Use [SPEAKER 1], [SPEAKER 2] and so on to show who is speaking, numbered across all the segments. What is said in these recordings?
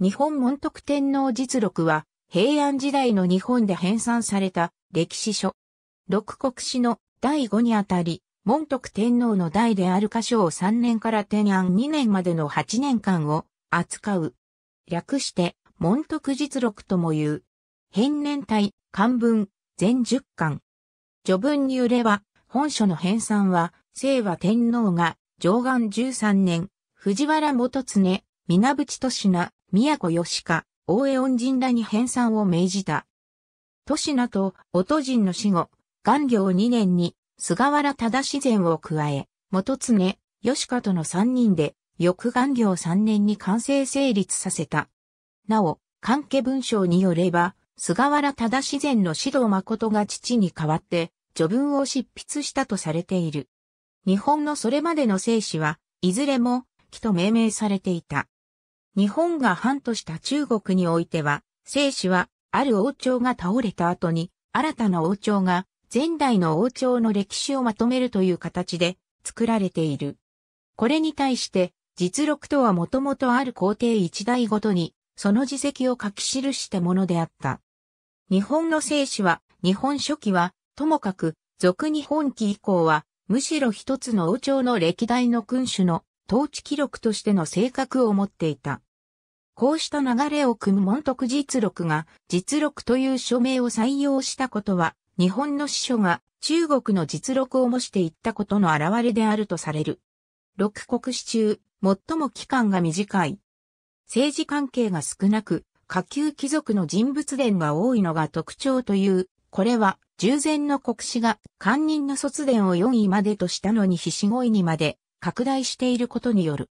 [SPEAKER 1] 日本門徳天皇実録は、平安時代の日本で編纂された歴史書。六国史の第五にあたり、門徳天皇の代である箇所を3年から天安2年までの8年間を扱う。略して、門徳実録とも言う。編年体、漢文、全10巻。序文によれば、本書の編纂は、清和天皇が、上岸13年、藤原元常、水淵俊品、宮古吉家、大江恩人らに編纂を命じた。都市名と、音人の死後、元行2年に、菅原忠自然を加え、元常、吉家との3人で、翌元行3年に完成成立させた。なお、関係文章によれば、菅原忠自然の指導誠が父に代わって、序文を執筆したとされている。日本のそれまでの生死は、いずれも、木と命名されていた。日本が反とした中国においては、聖子は、ある王朝が倒れた後に、新たな王朝が、前代の王朝の歴史をまとめるという形で、作られている。これに対して、実録とはもともとある皇帝一代ごとに、その事績を書き記したものであった。日本の聖子は、日本書紀は、ともかく、俗日本期以降は、むしろ一つの王朝の歴代の君主の統治記録としての性格を持っていた。こうした流れを組む門徳実録が実録という署名を採用したことは日本の司書が中国の実録を模していったことの表れであるとされる。六国史中、最も期間が短い。政治関係が少なく、下級貴族の人物伝が多いのが特徴という、これは、従前の国史が官人の卒伝を4位までとしたのに必死5位にまで拡大していることによる。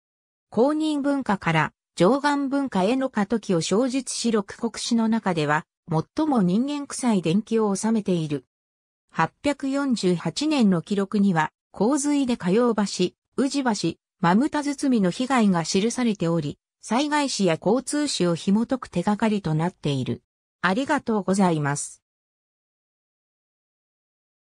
[SPEAKER 1] 公認文化から上岸文化への過渡期を小述し六国史の中では、最も人間臭い伝記を収めている。848年の記録には、洪水で火曜橋、宇治橋、マムタ包みの被害が記されており、災害史や交通史を紐解く手がかりとなっている。ありがとうございます。